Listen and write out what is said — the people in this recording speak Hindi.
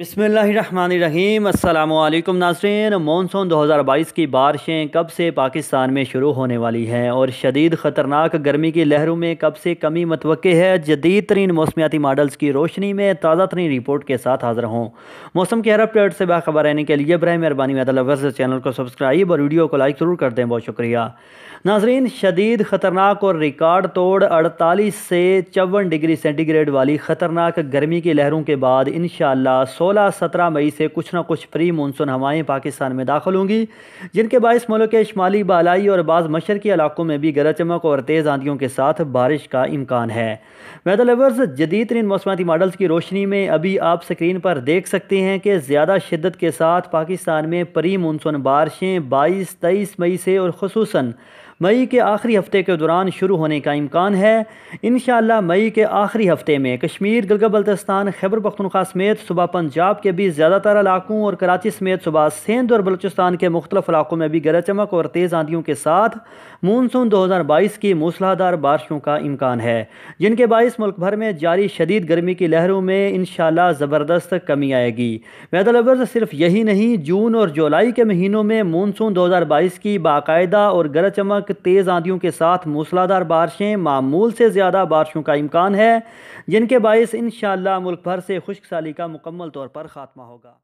बिसमीम अल्लाम नासरीन मानसून 2022 की बारिशें कब से पाकिस्तान में शुरू होने वाली हैं और शदीद ख़तरनाक गर्मी की लहरों में कब से कमी मतवक़ है जदीद तरीन मौसमियाती मॉडल्स की रोशनी में ताज़ा तरीन रिपोर्ट के साथ हाजिर हूँ मौसम के हर अपडेट से बाखबर रहने के लिए बर मेहरबानी मेदलवर्स चैनल को सब्सक्राइब और वीडियो को लाइक ज़रूर कर दें बहुत शुक्रिया नाजरीन शदीद ख़तरनाक और रिकॉर्ड तोड़ अड़तालीस से चौवन डिग्री सेंटीग्रेड वाली ख़तरनाक गर्मी की लहरों के बाद इन सौ सोलह सत्रह मई से कुछ ना कुछ प्री मानसून हवाएं पाकिस्तान में दाखिल होंगी जिनके बायस मुल्क के शुमाली बालाई और बाज़ मशरकी इलाकों में भी गरज चमक और तेज़ आंधियों के साथ बारिश का इम्कान है वेदर जदीद तरीन मौसमती मॉडल्स की रोशनी में अभी आप स्क्रीन पर देख सकते हैं कि ज़्यादा शिदत के साथ पाकिस्तान में प्री मानसून बारिशें बाईस तेईस मई से और खसूस मई के आखिरी हफ्ते के दौरान शुरू होने का इम्कान है इन मई के आखिरी हफ्ते में कश्मीर गलगा बल्तस्तान खैबर पखनखा समेत सुबह पंजाब के भी ज़्यादातर इलाकों और कराची समेत सुबह सिंध और बलूचिस्तान के मुख्तलिफ इलाकों में भी गरज चमक और तेज़ आंधियों के साथ मानसून दो हज़ार बाईस की मूसलाधार बारिशों का इम्कान है जिनके बाईस मुल्क भर में जारी शदीद गर्मी की लहरों में इन ज़बरदस्त कमी आएगी वेदर लवर्स सिर्फ यही नहीं जून और जुलाई के महीनों में मानसून दो हज़ार बाईस की बाकायदा और गरज चमक तेज़ आंधियों के साथ मूसलाधार बारिशें मामूल से ज़्यादा बारिशों का इम्कान है जिनके बायस इन मुल्क भर से खुश्क साली का मुकम्मल तौर तौर पर खात्मा होगा